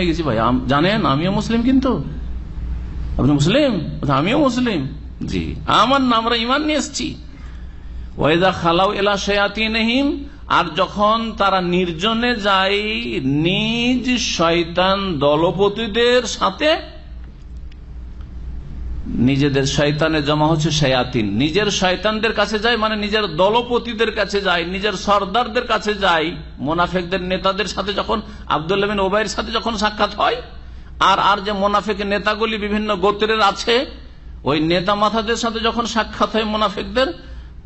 হয়ে গেছি ভাই জানেন আমিও মুসলিম কিন্তু আপনি মুসলিম আমিও মুসলিম জি আমার নাম আমরা ইমান নিয়ে এসছি ওয়েদা খালাও এলা সয়াতি নেহিম আর যখন তারা নির্জনে যায় নিজ শয়তান দলপতিদের সাথে নিজেদের শয়তানে জমা হচ্ছে শয়াতিন নিজের শয়তানদের কাছে যায় মানে নিজের দলপতিদের কাছে যায় নিজের সর্দারদের কাছে যায় মোনাফেকদের নেতাদের সাথে যখন আবদুল্লাবিন ওবাইয়ের সাথে যখন সাক্ষাৎ হয় আর আর যে মোনাফেকের নেতাগুলি বিভিন্ন গোত্রের আছে ওই নেতা মাথাদের সাথে যখন সাক্ষাৎ হয় মোনাফেকদের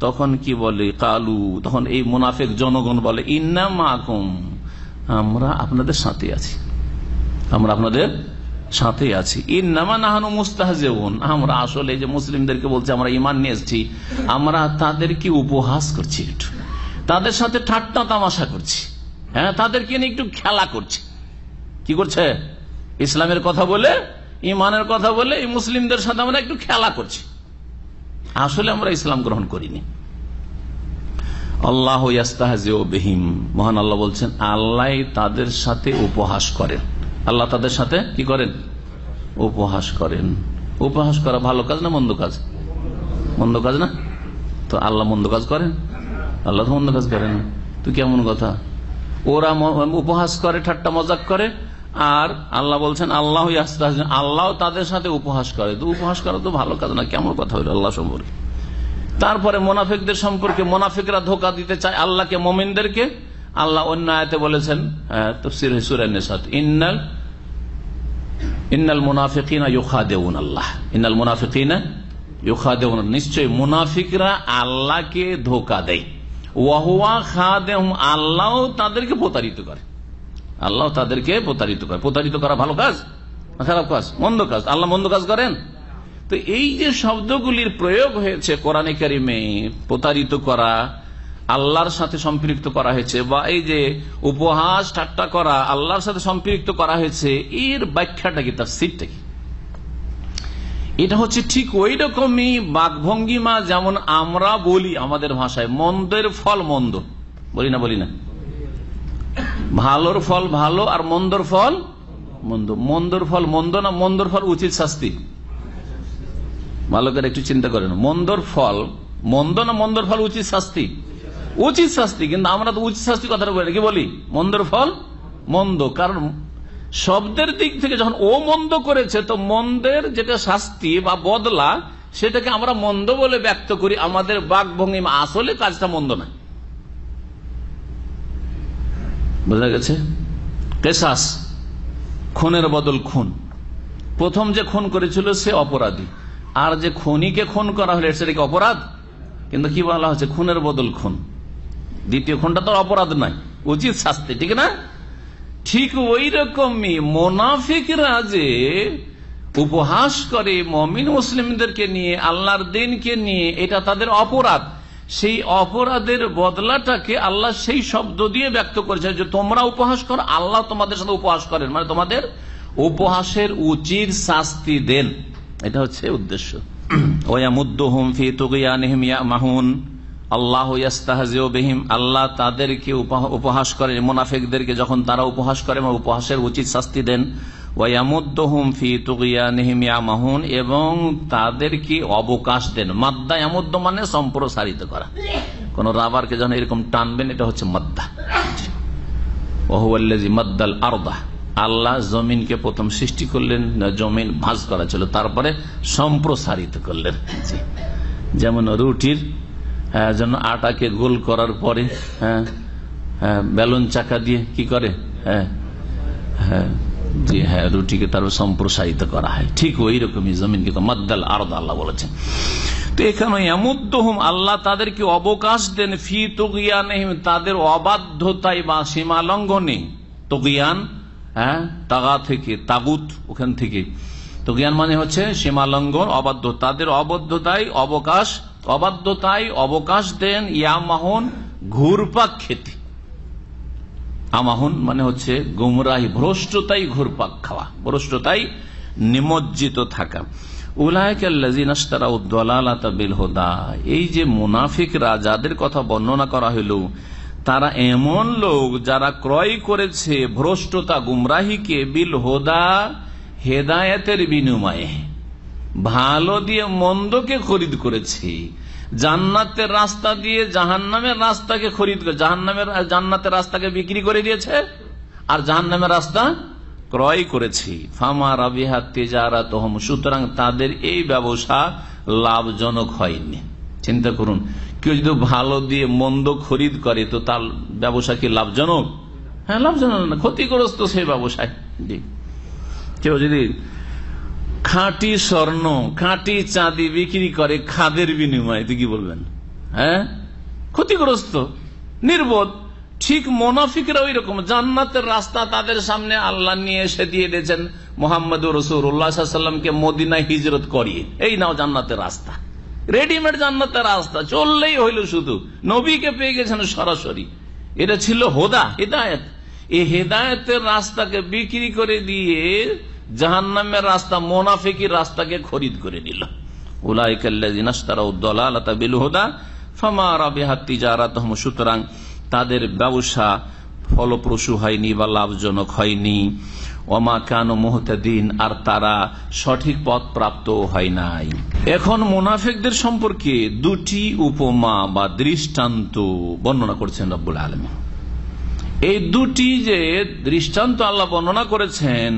তখন কি বলে কালু তখন এই মোনাফেক জনগণ বলে ইন্নাম মাকুম আমরা আপনাদের সাথে আছি আমরা আপনাদের সাথে আছি আমরা আসলে যে মুসলিমদেরকে বলছি আমরা ইমান নিয়ে এসছি আমরা তাদেরকে উপহাস করছি একটু তাদের সাথে ঠাট্টা তামাশা করছি হ্যাঁ তাদেরকে নিয়ে একটু খেলা করছি কি করছে ইসলামের কথা বলে ইমানের কথা বলে এই মুসলিমদের সাথে আমরা একটু খেলা করছি আসলে আমরা ইসলাম গ্রহণ করিনি আল্লাহ মহান আল্লাহ বলছেন আল্লাহ তাদের সাথে উপহাস করেন আল্লাহ তাদের সাথে কি করেন উপহাস করেন উপহাস করা ভালো কাজ না মন্দ কাজ মন্দ কাজ না তো আল্লাহ মন্দ কাজ করেন আল্লাহ তো মন্দ কাজ করেন তো কেমন কথা ওরা উপহাস করে ঠাট্টা মজাক করে আর আল্লাহ বলছেন আল্লাহ আল্লাহ তাদের সাথে উপহাস করে তো উপহাস করা তো ভালো কাজ না কেমন কথা হইল আল্লাহ সম্পর্কে তারপরে মোনাফিকদের সম্পর্কে মোনাফিকরা ধোকা দিতে চায় আল্লাহকে মোমিনদেরকে আল্লাহ অন্য আয়তে বলেছেন হ্যাঁ, ইন্নাল ইন্নাল মুনাফিকিনা ইউখা দেউন আল্লাহ ইন্নাল মুনাফিকিনা ইউখা দেউন নিশ্চয়ই মুনাফিকরা আল্লাহকে ধোকা দেয় ওয়াহুয়া খা দেহম আল্লাহ তাদেরকে প্রতারিত করে আল্লাহ তাদেরকে প্রতারিত করে প্রতারিত করা ভালো কাজ খারাপ কাজ মন্দ কাজ আল্লাহ মন্দ কাজ করেন তো এই যে শব্দগুলির প্রয়োগ হয়েছে কোরআনে কারিমে প্রতারিত করা আল্লাহর সাথে সম্পৃক্ত করা হয়েছে বা এই যে উপহাস ঠাট্টা করা আল্লাহর সাথে সম্পৃক্ত করা হয়েছে এর ব্যাখ্যাটা কি তার সিটটা কি এটা হচ্ছে ঠিক ওই রকমই বাকভঙ্গিমা যেমন আমরা বলি আমাদের ভাষায় মন্দের ফল মন্দ বলি না বলি না ভালোর ফল ভালো আর মন্দর ফল মন্দ মন্দর ফল মন্দ না মন্দর ফল উচিত শাস্তি ভালো করে একটু চিন্তা করেন মন্দর ফল মন্দ না মন্দর ফল উচিত শাস্তি উচিত শাস্তি কিন্তু আমরা তো উচিত শাস্তি কথাটা বলি কি বলি মন্দর ফল মন্দ কারণ শব্দের দিক থেকে যখন ও মন্দ করেছে তো মন্দের যেটা শাস্তি বা বদলা সেটাকে আমরা মন্দ বলে ব্যক্ত করি আমাদের বাক আসলে কাজটা মন্দ না বোঝা গেছে কেশাস খুনের বদল খুন প্রথম যে খুন করেছিল সে অপরাধী আর যে খুনিকে খুন করা হলে সেটাকে অপরাধ কিন্তু কি বলা হচ্ছে খুনের বদল খুন দ্বিতীয় খুনটা তো অপরাধ নয় উচিত শাস্তি ঠিক না ঠিক ওই রকমই মোনাফিকরা যে উপহাস করে মমিন মুসলিমদেরকে নিয়ে আল্লাহর দিনকে নিয়ে এটা তাদের অপরাধ সেই অপরাধের বদলাটাকে আল্লাহ সেই শব্দ দিয়ে ব্যক্ত করেছে যে তোমরা উপহাস করো আল্লাহ তোমাদের সাথে উপহাস করেন মানে তোমাদের উপহাসের উচিত শাস্তি দেন এটা হচ্ছে উদ্দেশ্য ওয়া মুদ্দুহুম ফি তুগিয়ানিহিম মাহুন আল্লাহ আল্লাহ তাদেরকে উপহাস করেন মোনাফেকদেরকে যখন তারা উপহাস করে এবং উপহাসের উচিত শাস্তি দেন ওয়ামুদ্দহুম ফি তুগিয়া এবং তাদেরকে অবকাশ দেন মাদ্দা এমদ্দ মানে সম্প্রসারিত করা কোন রাবারকে যখন এরকম টানবেন এটা হচ্ছে মাদ্দা ওহুয়াল্লাজি মাদ্দাল আরদা আল্লাহ জমিনকে প্রথম সৃষ্টি করলেন জমিন ভাঁজ করা ছিল তারপরে সম্প্রসারিত করলেন যেমন রুটির হ্যাঁ, যেন আটাকে গোল করার পরে হ্যাঁ, হ্যাঁ, বেলুন চাকা দিয়ে কি করে হ্যাঁ হ্যাঁ জি হ্যাঁ রুটিকে তার সম্প্রসারিত করা হয় ঠিক ওই রকমই জমিন কিন্তু মাদ্দাল আরদ আল্লাহ বলেছেন তো এখানে এমুদ্দহম আল্লাহ তাদেরকে অবকাশ দেন ফি তগিয়ান তাদের অবাধ্যতাই বা সীমালঙ্ঘনে তগিয়ান হ্যাঁ তাগা থেকে তাগুত ওখান থেকে তগিয়ান মানে হচ্ছে সীমালঙ্ঘন অবাধ্য তাদের অবাধ্যতায় অবকাশ অবাধ্যতায় অবকাশ দেন ইয়ামাহন ঘুরপাক খেতে আমাহন মানে হচ্ছে গুমরাহি ভ্রষ্টতাই ঘুরপাক খাওয়া ভ্রষ্টতাই নিমজ্জিত থাকা এই যে মুনাফিক রাজাদের কথা বর্ণনা করা হইল তারা এমন লোক যারা ক্রয় করেছে ভ্রষ্টতা গুমরাহিকে বিল হোদা হেদায়তের বিনিময়ে ভালো দিয়ে মন্দকে খরিদ করেছি জান্নাতের রাস্তা দিয়ে জাহান্নামের রাস্তাকে খরিদ করে জাহান্নামের জান্নাতের রাস্তাকে বিক্রি করে দিয়েছে আর জাহান্নামের রাস্তা ক্রয় করেছি ফামা রাবিহা তেজারা তহম সুতরাং তাদের এই ব্যবসা লাভজনক হয়নি চিন্তা করুন কেউ যদি ভালো দিয়ে মন্দ খরিদ করে তো তার ব্যবসা কি লাভজনক হ্যাঁ লাভজনক না ক্ষতিগ্রস্ত সেই ব্যবসায় কেউ যদি খাঁটি স্বর্ণ খাঁটি চাঁদি বিক্রি করে খাদের বিনিময়ে তুই কি বলবেন হ্যাঁ ক্ষতিগ্রস্ত নির্বোধ ঠিক মোনাফিকরা ওই রকম জান্নাতের রাস্তা তাদের সামনে আল্লাহ নিয়ে এসে দিয়ে দিয়েছেন মোহাম্মদ রসুরামকে মদিনা হিজরত করিয়ে এই নাও জান্নাতের রাস্তা রেডিমেড জান্নাতের রাস্তা চললেই হইল শুধু নবীকে পেয়ে গেছেন সরাসরি এটা ছিল হোদা হেদায়ত এই হেদায়তের রাস্তাকে বিক্রি করে দিয়ে জাহান্নামের রাস্তা মোনাফিকির রাস্তাকে খরিদ করে নিল সুতরাং তাদের ব্যবসা ফলপ্রসূ হয়নি বা লাভজনক হয়নি ওমা কান মোহতাদিন আর তারা সঠিক পথ প্রাপ্ত হয় নাই এখন মোনাফেকদের সম্পর্কে দুটি উপমা বা দৃষ্টান্ত বর্ণনা করছেন রব্বুল আলমী এই দুটি যে দৃষ্টান্ত আল্লাহ বর্ণনা করেছেন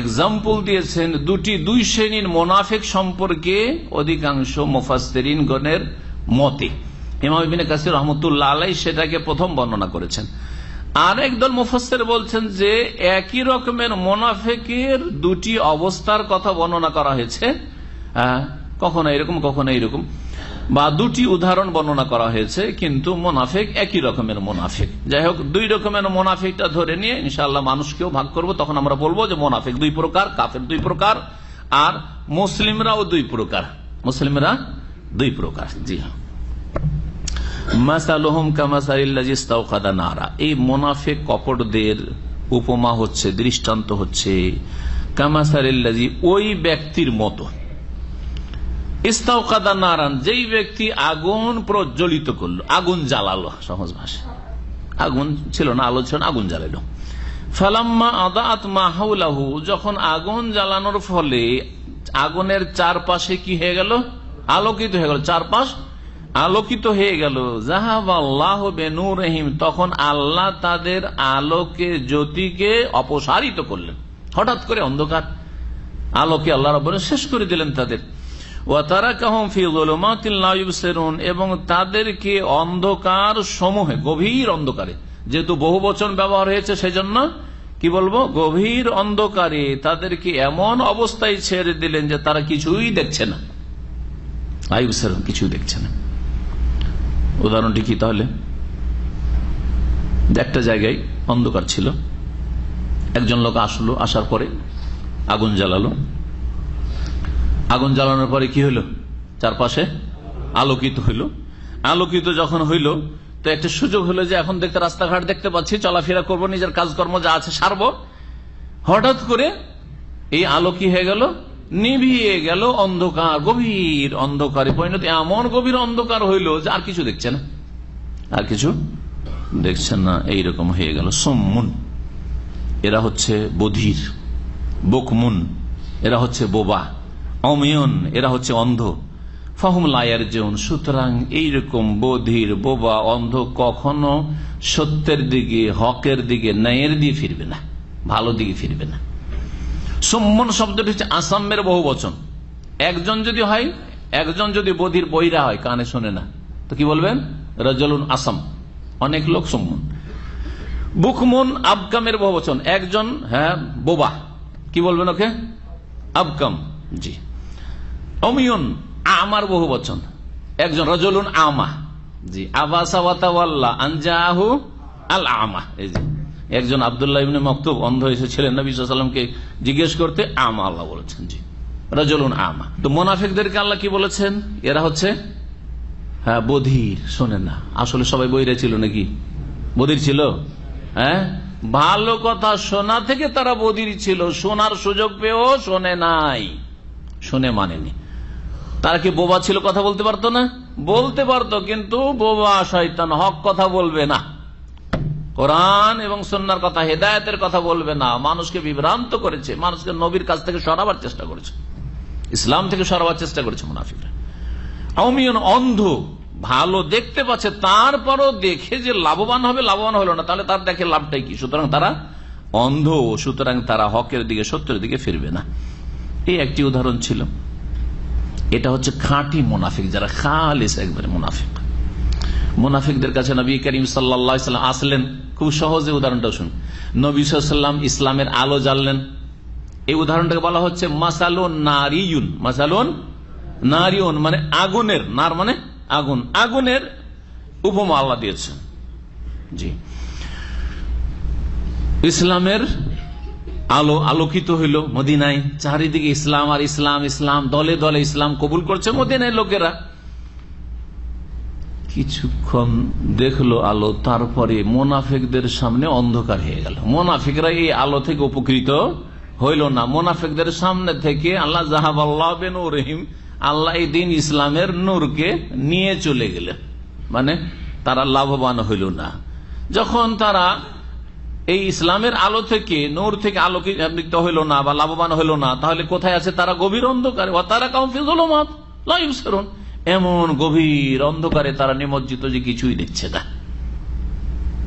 এক্সাম্পল দিয়েছেন দুটি দুই শ্রেণীর মোনাফেক সম্পর্কে অধিকাংশ মোফাস্তরিনগণের মতে ইমাম কাসির রহমতুল্লাহ আলাই সেটাকে প্রথম বর্ণনা করেছেন আর একদল মুফাসের বলছেন যে একই রকমের মোনাফেকের দুটি অবস্থার কথা বর্ণনা করা হয়েছে কখনো এরকম কখনো এরকম বা দুটি উদাহরণ বর্ণনা করা হয়েছে কিন্তু মোনাফেক একই রকমের মোনাফেক যাই হোক দুই রকমের মোনাফেকটা ধরে নিয়ে ইনশাল্লাহ মানুষকেও ভাগ করব তখন আমরা বলবো যে মোনাফেক দুই প্রকার কাফের দুই প্রকার আর মুসলিমরাও দুই প্রকার মুসলিমরা দুই প্রকার জি হ্যাঁ এই মোনাফেক কপটদের উপমা হচ্ছে দৃষ্টান্ত হচ্ছে কামাসারিল্লাজি ওই ব্যক্তির মতো ইস্তাউকাদা নারান যেই ব্যক্তি আগুন প্রজ্বলিত করলো আগুন জ্বালালো সহজ ভাষা আগুন ছিল না আলো ছিল না আগুন জ্বালালো ফালাম্মা আদাত মাহাউলাহু যখন আগুন জ্বালানোর ফলে আগুনের চারপাশে কি হয়ে গেল আলোকিত হয়ে গেল চারপাশ আলোকিত হয়ে গেল জাহাবাল্লাহ বেনু রহিম তখন আল্লাহ তাদের আলোকে জ্যোতিকে অপসারিত করলেন হঠাৎ করে অন্ধকার আলোকে আল্লাহ রব শেষ করে দিলেন তাদের এবং তাদেরকে অন্ধকার সমূহে গভীর অন্ধকারে যেহেতু বহু বচন ব্যবহার হয়েছে সেজন্য কি বলবো গভীর অন্ধকারে তাদেরকে এমন অবস্থায় ছেড়ে দিলেন যে তারা কিছুই দেখছে না সেরুন কিছুই দেখছে না উদাহরণটি কি তাহলে একটা জায়গায় অন্ধকার ছিল একজন লোক আসলো আসার পরে আগুন জ্বালালো আগুন জ্বালানোর পরে কি হইল চারপাশে আলোকিত হইল আলোকিত যখন হইল তো একটা সুযোগ হলো যে এখন দেখতে রাস্তাঘাট দেখতে পাচ্ছি চলাফেরা করব নিজের কাজকর্ম যা আছে সারব হঠাৎ করে এই আলো কি হয়ে গেল নিভিয়ে গেল অন্ধকার গভীর অন্ধকারে পরিণত এমন গভীর অন্ধকার হইল যে আর কিছু দেখছে না আর কিছু দেখছে না এইরকম হয়ে গেল সোমমুন এরা হচ্ছে বধির বকমুন এরা হচ্ছে বোবা অমিয়ন এরা হচ্ছে অন্ধ ফাহুম লায়ার জোন সুতরাং এইরকম বধির বোবা অন্ধ কখনো সত্যের দিকে হকের দিকে ন্যায়ের দিকে ফিরবে না ভালো দিকে ফিরবে না সম্মন শব্দটি হচ্ছে আসামের বহু বচন একজন যদি হয় একজন যদি বধির বইরা হয় কানে শোনে না তো কি বলবেন রজলুন আসাম অনেক লোক সম্মন বুকমন আবকামের বহু বচন একজন হ্যাঁ বোবা কি বলবেন ওকে আবকাম জি অমিয়ন আমার বহু বচন একজন রজলুন আমা জি আবাসাওয়াতাওয়াল্লা আনজাহু আল আমা এই জি একজন আবদুল্লাহ মক্ত অন্ধ এসেছিলেন না সাল্লামকে জিজ্ঞেস করতে আমা আল্লাহ বলেছেন জি রজলুন আমা তো মোনাফিকদেরকে আল্লাহ কি বলেছেন এরা হচ্ছে হ্যাঁ বধির শোনেন না আসলে সবাই বইরা ছিল নাকি বধির ছিল হ্যাঁ ভালো কথা শোনা থেকে তারা বধির ছিল শোনার সুযোগ পেয়েও শোনে নাই শুনে মানেনি তারা কি বোবা ছিল কথা বলতে পারত না বলতে পারত কিন্তু বোবা শৈতান হক কথা বলবে না কোরআন এবং সন্ন্যার কথা হেদায়তের কথা বলবে না মানুষকে বিভ্রান্ত করেছে মানুষকে নবীর কাছ থেকে সরাবার চেষ্টা করেছে ইসলাম থেকে সরাবার চেষ্টা করেছে মুনাফিকরা অমিয়ন অন্ধ ভালো দেখতে পাচ্ছে তারপরও দেখে যে লাভবান হবে লাভবান হলো না তাহলে তার দেখে লাভটাই কি সুতরাং তারা অন্ধ সুতরাং তারা হকের দিকে সত্যের দিকে ফিরবে না এই একটি উদাহরণ ছিল এটা হচ্ছে খাঁটি মুনাফিক যারা খালিস একবারে মুনাফিক মুনাফিকদের কাছে নবী করিম সাল্লাম আসলেন খুব সহজে উদাহরণটা শুন নবী সাল্লাম ইসলামের আলো জ্বাললেন এই উদাহরণটাকে বলা হচ্ছে মাসালুন নারিউন মাসালুন নারিউন মানে আগুনের নার মানে আগুন আগুনের উপমা আল্লাহ দিয়েছেন জি ইসলামের আলো আলোকিত হইল মদিনায় চারিদিকে ইসলাম আর ইসলাম ইসলাম দলে দলে ইসলাম কবুল করছে মদিনায় লোকেরা কিছুক্ষণ দেখলো আলো তারপরে মোনাফেকদের সামনে অন্ধকার হয়ে গেল মোনাফিকরা এই আলো থেকে উপকৃত হইল না মোনাফেকদের সামনে থেকে আল্লাহ জাহাব আল্লাহ বেন রহিম আল্লাহ দিন ইসলামের নূরকে নিয়ে চলে গেলেন মানে তারা লাভবান হইল না যখন তারা এই ইসলামের আলো থেকে নোর থেকে আলোকিত হইল না বা লাভবান হইল না তাহলে কোথায় আছে তারা গভীর অন্ধকারে তারা কাউন্সিল মত এমন গভীর অন্ধকারে তারা নিমজ্জিত যে কিছুই দেখছে না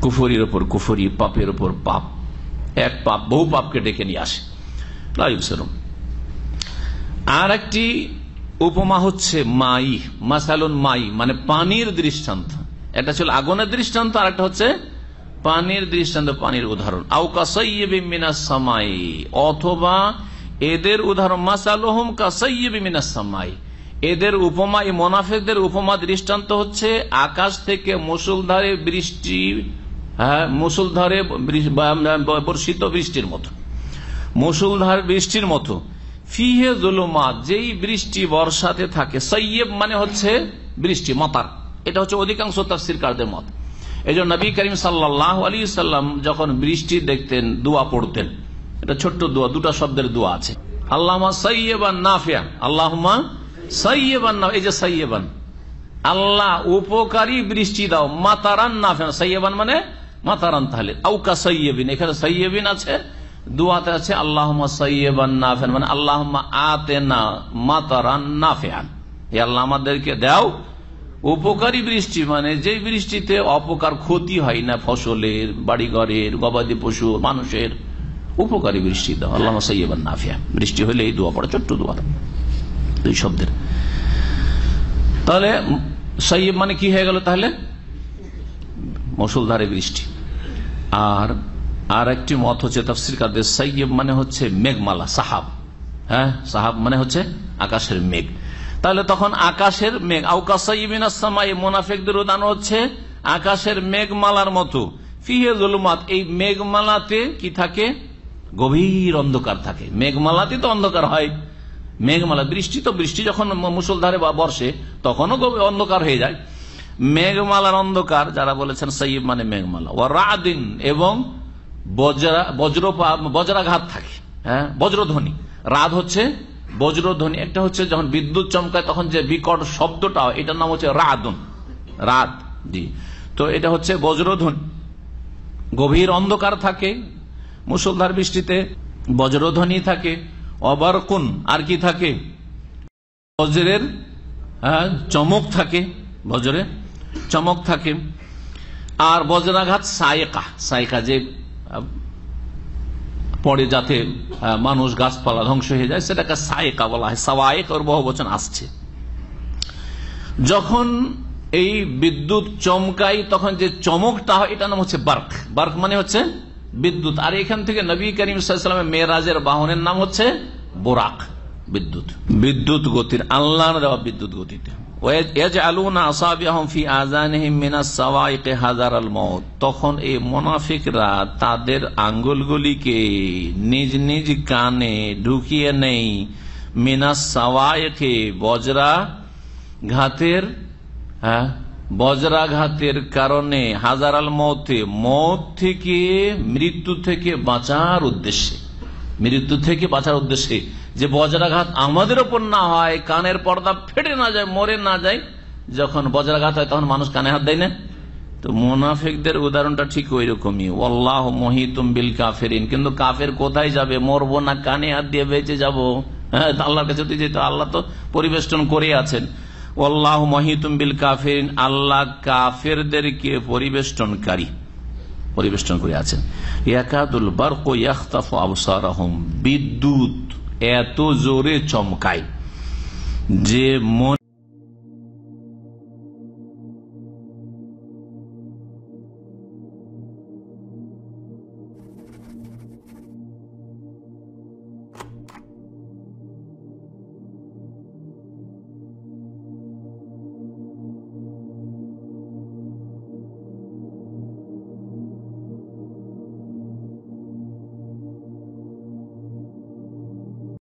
কুফরির ওপর কুফরি পাপের ওপর পাপ এক পাপ বহু পাপকে ডেকে নিয়ে আসে লাইবসরণ আর একটি উপমা হচ্ছে মাই মাসালন মাই মানে পানির দৃষ্টান্ত একটা ছিল আগুনের দৃষ্টান্ত আর একটা হচ্ছে পানির দৃষ্টান্ত পানির উদাহরণ সামাই অথবা এদের উদাহরণ মাসালহম কাসাইবিনাসামাই এদের উপমা এই মোনাফেকদের উপমা দৃষ্টান্ত হচ্ছে আকাশ থেকে মুসুলধারে বৃষ্টি হ্যাঁ, মুসুলধারে বর্ষিত বৃষ্টির মতো মুসুলধার বৃষ্টির মতো ফিহে জুলুমাত যেই বৃষ্টি বর্ষাতে থাকে সৈয়ব মানে হচ্ছে বৃষ্টি মতার এটা হচ্ছে অধিকাংশ তাফসির কারদের মত এই জন্য নবী করিম সাল্লাহ আলী সাল্লাম যখন বৃষ্টি দেখতেন দোয়া পড়তেন এটা ছোট্ট দোয়া দুটা শব্দের দোয়া আছে আল্লাহমা সৈয়বান নাফিয়া আল্লাহমা সৈয়বান না এই যে সৈয়বান আল্লাহ উপকারী বৃষ্টি দাও মাতারান নাফিয়া সৈয়বান মানে মাতারান তাহলে আউকা সৈয়বিন এখানে সৈয়বিন আছে দুয়াতে আছে আল্লাহমা সৈয়বান নাফেন মানে আল্লাহমা আতে না মাতারান এ আল্লাহ আমাদেরকে দাও উপকারী বৃষ্টি মানে যে বৃষ্টিতে অপকার ক্ষতি হয় না ফসলের বাড়িঘরের গবাদি পশু মানুষের উপকারী বৃষ্টি আল্লাহ নাফিয়া বৃষ্টি হলে এই দোয়া পড়া ছোট্ট দোয়া দুই শব্দের তাহলে সৈয়ব মানে কি হয়ে গেল তাহলে মুসলধারে বৃষ্টি আর আর একটি মত হচ্ছে তফসির কাদের সৈয়ব মানে হচ্ছে মেঘমালা সাহাব হ্যাঁ সাহাব মানে হচ্ছে আকাশের মেঘ তাহলে তখন আকাশের মেঘ আউকাশাই মোনাফেকদের উদান হচ্ছে আকাশের মেঘমালার মতো ফিহে জুলুমাত এই মেঘমালাতে কি থাকে গভীর অন্ধকার থাকে মেঘমালাতে তো অন্ধকার হয় মেঘমালা বৃষ্টি তো বৃষ্টি যখন মুসলধারে বা বর্ষে তখনও অন্ধকার হয়ে যায় মেঘমালার অন্ধকার যারা বলেছেন সৈব মানে মেঘমালা ও রাদিন এবং বজ্রা বজ্রপাত বজ্রাঘাত থাকে হ্যাঁ বজ্রধ্বনি রাত হচ্ছে বজ্রধ্বনি একটা হচ্ছে যখন বিদ্যুৎ চমকায় তখন যে বিকট শব্দটা এটার নাম হচ্ছে রাদন রাত জি তো এটা হচ্ছে বজ্রধ্বনি গভীর অন্ধকার থাকে মুসলধার বৃষ্টিতে বজ্রধ্বনি থাকে অবারকুন আর কি থাকে বজ্রের হ্যাঁ, চমক থাকে বজ্রে চমক থাকে আর বজ্রাঘাত সাইকা সাইকা যে পড়ে যাতে মানুষ গাছপালা ধ্বংস হয়ে যায় সেটাকে সায়েকা বলা হয় সাওয়ায়েক ওর বহুবচন আসছে যখন এই বিদ্যুৎ চমকাই তখন যে চমকটা হয় এটা নাম হচ্ছে বার্ক বার্ক মানে হচ্ছে বিদ্যুৎ আর এখান থেকে নবী করিম মেয়েরাজের বাহনের নাম হচ্ছে বোরাক বিদ্যুৎ বিদ্যুৎ গতির আল্লাহ দেওয়া বিদ্যুৎ গতিতে তখন এই মোনাফিকরা তাদের আঙ্গুলগুলিকে নিজ নিজ কানে ঢুকিয়ে নেই মিনাস সাওয়াইকে বজরা ঘাতের হ্যাঁ, বজ্রাঘাতের কারণে হাজার আল মতে মত থেকে মৃত্যু থেকে বাঁচার উদ্দেশ্যে মৃত্যু থেকে বাঁচার উদ্দেশ্যে যে বজ্রাঘাত আমাদের ওপর না হয় কানের পর্দা ফেটে না যায় মরে না যায় যখন বজ্রাঘাত হয় তখন মানুষ কানে হাত দেয় না তো মুনাফিকদের উদাহরণটা ঠিক ওই রকমই ওল্লাহ মহিতুম বিল কাফেরিন কিন্তু কাফের কোথায় যাবে মরবো না কানে হাত দিয়ে বেঁচে যাব হ্যাঁ আল্লাহর কাছে আল্লাহ তো পরিবেষ্টন করে আছেন ওল্লাহ মহিতুম বিল কাফেরিন আল্লাহ কাফেরদেরকে পরিবেষ্টনকারী পরিবেষ্টন করে আছেন বিদ্যুৎ এত জোরে চমকায় যে মন